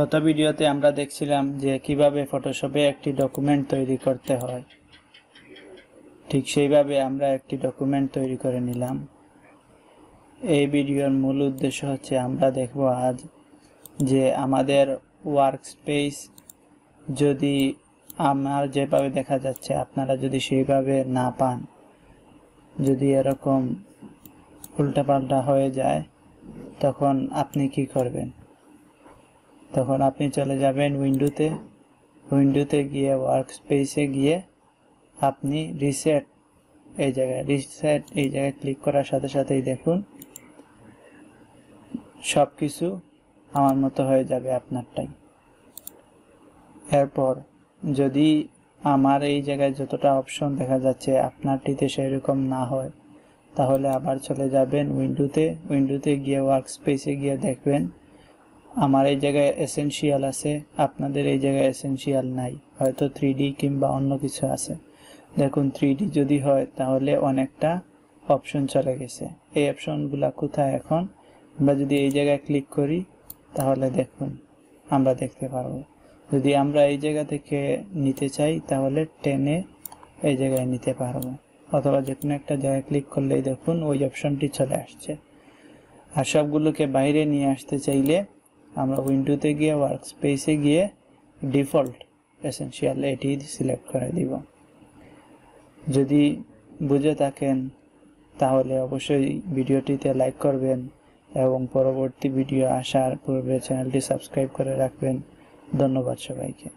গত ভিডিওতে আমরা দেখছিলাম যে কিভাবে ফটোশপে একটি ডকুমেন্ট তৈরি করতে হয় ঠিক সেইভাবে আমরা একটি ডকুমেন্ট তৈরি করে নিলাম এই ভিডিওর মূল উদ্দেশ্য হচ্ছে আমরা দেখব আজ যে আমাদের ওয়ার্ক স্পেস যদি আমার যেভাবে দেখা যাচ্ছে আপনারা যদি সেইভাবে না পান যদি এরকম উল্টাপাল্টা হয়ে যায় তখন আপনি কি করবেন তখন আপনি চলে যাবেন উইন্ডোতে উইন্ডোতে গিয়ে ওয়ার্ক স্পেসে গিয়ে আপনি রিসেট এই জায়গায় রিসেট এই জায়গায় ক্লিক করার সাথে সাথেই দেখুন সব কিছু আমার মতো হয়ে যাবে আপনারটাই এরপর যদি আমার এই জায়গায় যতটা অপশন দেখা যাচ্ছে আপনারটিতে সেরকম না হয় তাহলে আবার চলে যাবেন উইন্ডোতে উইন্ডোতে গিয়ে ওয়ার্ক স্পেসে গিয়ে দেখবেন আমার এই জায়গায় এসেনশিয়াল আছে আপনাদের এই জায়গায় এসেনশিয়াল নাই হয়তো থ্রি কিংবা অন্য কিছু আছে দেখুন থ্রি যদি হয় তাহলে অনেকটা অপশন চলে গেছে এই অপশনগুলো কোথায় এখন আমরা যদি এই জায়গায় ক্লিক করি তাহলে দেখুন আমরা দেখতে পারব যদি আমরা এই জায়গা থেকে নিতে চাই তাহলে টেনে এই জায়গায় নিতে পারবো অথবা যে কোনো একটা জায়গায় ক্লিক করলেই দেখুন ওই অপশনটি চলে আসছে আর সবগুলোকে বাইরে নিয়ে আসতে চাইলে আমরা উইন্ডোতে গিয়ে ওয়ার্ক স্পেসে গিয়ে ডিফল্ট এসেন্সিয়াল এটি সিলেক্ট করে দিব যদি বুঝে থাকেন তাহলে অবশ্যই ভিডিওটিতে লাইক করবেন এবং পরবর্তী ভিডিও আসার পূর্বে চ্যানেলটি সাবস্ক্রাইব করে রাখবেন ধন্যবাদ সবাইকে